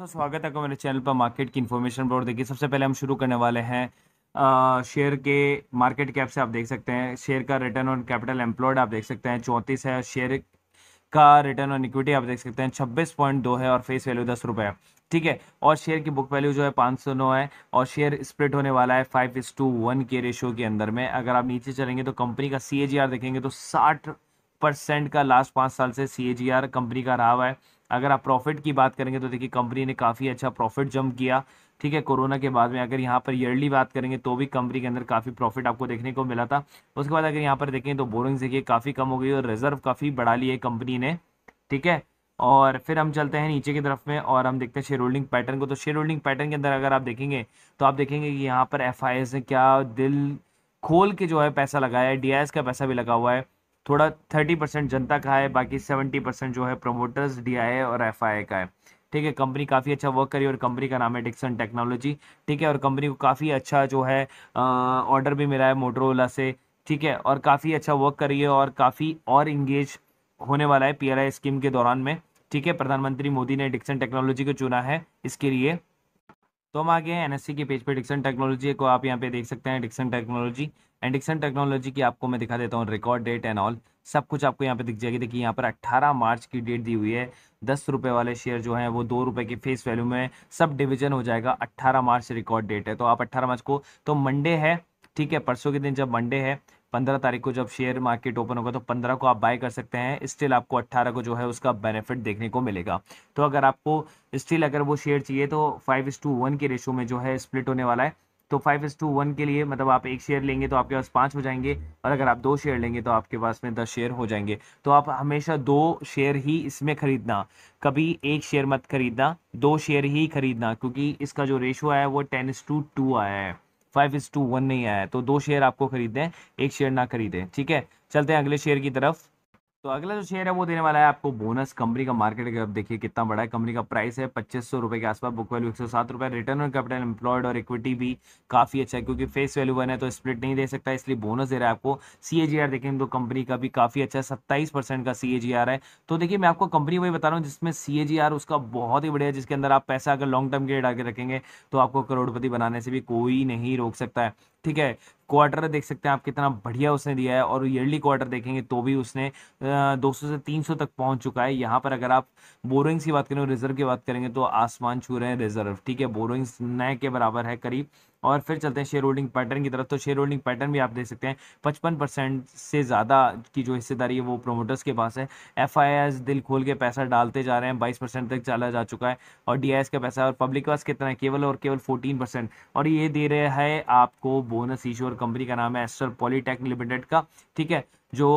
तो स्वागत है मेरे चैनल पर मार्केट की इन्फॉर्मेशन बोर्ड देखिए सबसे पहले हम शुरू करने वाले हैं शेयर के मार्केट कैप से आप देख सकते हैं शेयर का रिटर्न ऑन कैपिटल एम्प्लॉयड आप देख सकते हैं चौंतीस है शेयर का रिटर्न ऑन इक्विटी आप देख सकते हैं छब्बीस पॉइंट दो है और फेस वैल्यू दस रुपये ठीक है और शेयर की बुक वैल्यू जो है पाँच सौ नौ है और शेयर स्प्लिट होने वाला है फाइव इस टू वन के रेशियो के अंदर में अगर आप नीचे चलेंगे तो कंपनी का सी देखेंगे तो साठ परसेंट का लास्ट पाँच साल से सी कंपनी का रहा हुआ है अगर आप प्रॉफिट की बात करेंगे तो देखिए कंपनी ने काफ़ी अच्छा प्रॉफिट जम्प किया ठीक है कोरोना के बाद में अगर यहाँ पर ईयरली बात करेंगे तो भी कंपनी के अंदर काफ़ी प्रॉफिट आपको देखने को मिला था उसके बाद अगर यहाँ पर देखें तो बोरिंग देखिए काफ़ी कम हो गई और रिजर्व काफ़ी बढ़ा ली है कंपनी ने ठीक है और फिर हम चलते हैं नीचे की तरफ में और हम देखते हैं शेयर होल्डिंग पैटर्न को तो शेयर होल्डिंग पैटर्न के अंदर अगर आप देखेंगे तो आप देखेंगे कि यहाँ पर एफ ने क्या दिल खोल के जो है पैसा लगाया है डी का पैसा भी लगा हुआ है थोड़ा थर्टी परसेंट जनता का है बाकी सेवेंटी परसेंट जो है प्रोमोटर्स डी और एफ का है ठीक है कंपनी काफ़ी अच्छा वर्क करी और कंपनी का नाम है डिक्सन टेक्नोलॉजी ठीक है और कंपनी को काफ़ी अच्छा जो है ऑर्डर भी मिला है मोटरोला से ठीक है और काफ़ी अच्छा वर्क करी है और काफ़ी और इंगेज होने वाला है पी स्कीम के दौरान में ठीक है प्रधानमंत्री मोदी ने डिक्सन टेक्नोलॉजी को चुना है इसके लिए तो हम आगे हैं एनएससी के पेज पे डिक्सन टेक्नोलॉजी को आप यहाँ पे देख सकते हैं डिक्सन टेक्नोलॉजी एंडिक्सन टेक्नोलॉजी की आपको मैं दिखा देता हूँ रिकॉर्ड डेट एंड ऑल सब कुछ आपको यहाँ पे दिख जाएगी देखिए यहाँ पर 18 मार्च की डेट दी हुई है दस रुपये वाले शेयर जो हैं वो दो रुपये की फेस वैल्यू में सब डिविजन हो जाएगा 18 मार्च रिकॉर्ड डेट है तो आप 18 मार्च को तो मंडे है ठीक है परसों के दिन जब मंडे है पंद्रह तारीख को जब शेयर मार्केट ओपन होगा तो पंद्रह को आप बाय कर सकते हैं स्टिल आपको अट्ठारह को जो है उसका बेनिफिट देखने को मिलेगा तो अगर आपको स्टिल अगर वो शेयर चाहिए तो फाइव इस टू वन के रेशो में जो है स्प्लिट होने वाला है तो फाइव इज टू वन के लिए मतलब आप एक शेयर लेंगे तो आपके पास पाँच हो जाएंगे और अगर आप दो शेयर लेंगे तो आपके पास में दस शेयर हो जाएंगे तो आप हमेशा दो शेयर ही इसमें खरीदना कभी एक शेयर मत खरीदना दो शेयर ही खरीदना क्योंकि इसका जो रेशो आया है वो टेन इज टू टू आया है फाइव इज टू वन नहीं आया है तो दो शेयर आपको खरीदें एक शेयर ना खरीदें ठीक है चलते हैं अगले शेयर की तरफ तो अगला जो शेयर है वो देने वाला है आपको बोनस कंपनी का मार्केट कैप देखिए कितना बड़ा है कंपनी का प्राइस है पच्चीस सौ रुपये के आसपास बुक वैल्यू एक सौ सात रुपये रिटर्न ऑन कैपिटल एम्प्लॉयड और इक्विटी भी काफ़ी अच्छा है क्योंकि फेस वैल्यू बन है तो स्प्लिट नहीं दे सकता इसलिए बोनस दे रहा है आपको सी ए जी देखें तो कंपनी का भी काफ़ी अच्छा है सत्ताईस परसेंट का सी है तो देखिए मैं आपको कंपनी वही बता रहा हूँ जिसमें सी उसका बहुत ही बढ़िया है जिसके अंदर आप पैसा अगर लॉन्ग टर्म के लिए डाल के रखेंगे तो आपको करोड़पति बनाने से भी कोई नहीं रोक सकता है ठीक है क्वार्टर देख सकते हैं आप कितना बढ़िया उसने दिया है और ईयरली क्वार्टर देखेंगे तो भी उसने 200 से 300 तक पहुंच चुका है यहाँ पर अगर आप बोरोइंग्स की बात करें रिजर्व की बात करेंगे तो आसमान छू रहे हैं रिजर्व ठीक है बोरोइंग्स नए के बराबर है करीब और फिर चलते हैं शेयर होल्डिंग पैटर्न की तरफ तो शेयर होल्डिंग पैटर्न भी आप देख सकते हैं पचपन परसेंट से ज़्यादा की जो हिस्सेदारी है वो प्रोमोटर्स के पास है एफ दिल खोल के पैसा डालते जा रहे हैं बाईस परसेंट तक चला जा चुका है और डी का पैसा और पब्लिक के पास कितना है केवल और केवल फोर्टीन परसेंट और ये दे रहा है आपको बोनस इशू और कंपनी का नाम है एस्टर पॉलीटेक लिमिटेड का ठीक है जो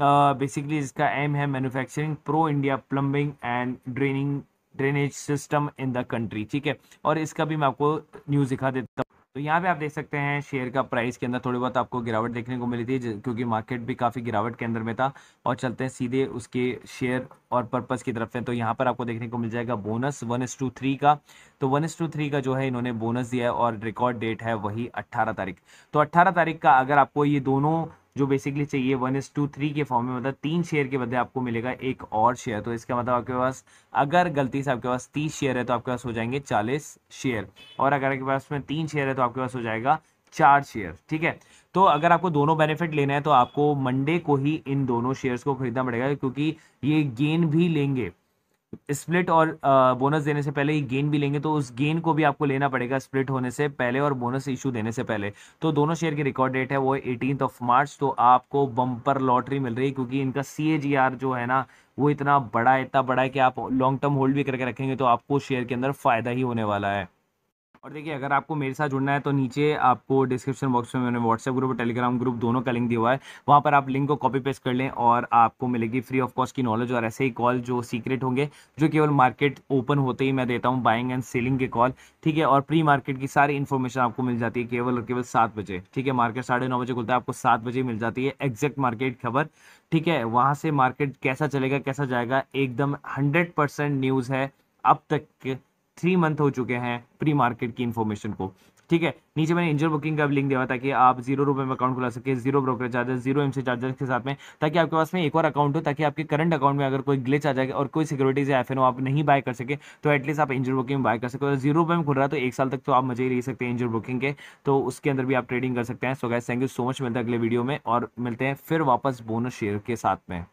बेसिकली uh, इसका एम है मैन्युफैक्चरिंग प्रो India plumbing and draining drainage system in the country ठीक है और इसका भी मैं आपको न्यूज़ दिखा देता हूँ तो यहाँ पे आप देख सकते हैं शेयर का प्राइस के अंदर थोड़ी बहुत आपको गिरावट देखने को मिली थी क्योंकि मार्केट भी काफ़ी गिरावट के अंदर में था और चलते हैं सीधे उसके शेयर और पर्पस की तरफ से तो यहाँ पर आपको देखने को मिल जाएगा bonus one is to three का तो वन एस टू थ्री का जो है इन्होंने बोनस दिया है और रिकॉर्ड डेट है वही अट्ठारह तारीख तो अट्ठारह तारीख का अगर आपको ये दोनों जो बेसिकली चाहिए वन इज टू थ्री के फॉर्म में मतलब तीन शेयर के बदले आपको मिलेगा एक और शेयर तो इसका मतलब आपके पास अगर गलती से आपके पास तीस शेयर है तो आपके पास हो जाएंगे चालीस शेयर और अगर आपके पास में तीन शेयर है तो आपके पास हो जाएगा चार शेयर ठीक है तो अगर आपको दोनों बेनिफिट लेना है तो आपको मंडे को ही इन दोनों शेयर्स को खरीदना पड़ेगा क्योंकि ये गेन भी लेंगे स्प्लिट और बोनस देने से पहले ही गेन भी लेंगे तो उस गेन को भी आपको लेना पड़ेगा स्प्लिट होने से पहले और बोनस इशू देने से पहले तो दोनों शेयर की रिकॉर्ड डेट है वो एटीन ऑफ मार्च तो आपको बम्पर लॉटरी मिल रही है क्योंकि इनका सी जो है ना वो इतना बड़ा इतना बड़ा है कि आप लॉन्ग टर्म होल्ड भी करके रखेंगे तो आपको शेयर के अंदर फ़ायदा ही होने वाला है और देखिए अगर आपको मेरे साथ जुड़ना है तो नीचे आपको डिस्क्रिप्शन बॉक्स में मैंने व्हाट्सएप ग्रुप और टेलीग्राम ग्रुप दोनों का लिंक दिया हुआ है वहाँ पर आप लिंक को कॉपी पेस्ट कर लें और आपको मिलेगी फ्री ऑफ कॉस्ट की नॉलेज और ऐसे ही कॉल जो सीक्रेट होंगे जो केवल मार्केट ओपन होते ही मैं देता हूँ बाइंग एंड सेलिंग के कॉल ठीक है और प्री मार्केट की सारी इन्फॉर्मेशन आपको मिल जाती है केवल और केवल सात बजे ठीक है मार्केट साढ़े नौ बजे खुलता है आपको सात बजे मिल जाती है एग्जैक्ट मार्केट खबर ठीक है वहाँ से मार्केट कैसा चलेगा कैसा जाएगा एकदम हंड्रेड परसेंट न्यूज़ है अब तक थ्री मंथ हो चुके हैं प्री मार्केट की इन्फॉर्मेशन को ठीक है नीचे मैंने इंजर बुकिंग का लिंक दिया ताकि आप जीरो रुपए में अकाउंट खुला सके zero broker charges zero M charges के साथ में ताकि आपके पास में एक और अकाउंट हो ताकि आपके करंट अकाउंट में अगर कोई ग्लिच आ जाए और कोई सिक्योरिटीज या एफ आप नहीं बाय कर सके तो एटलीस्ट आप इंजर बुकिंग में बाय कर सके जीरो रुपये में खुल रहा है तो एक साल तक तो आप मजे ही ले सकते हैं इंजर बुकिंग के तो उसके अंदर भी आप ट्रेडिंग कर सकते हैं so guys thank you so much मिलता है अगले वीडियो में और मिलते हैं फिर वापस बोनस शेयर के साथ में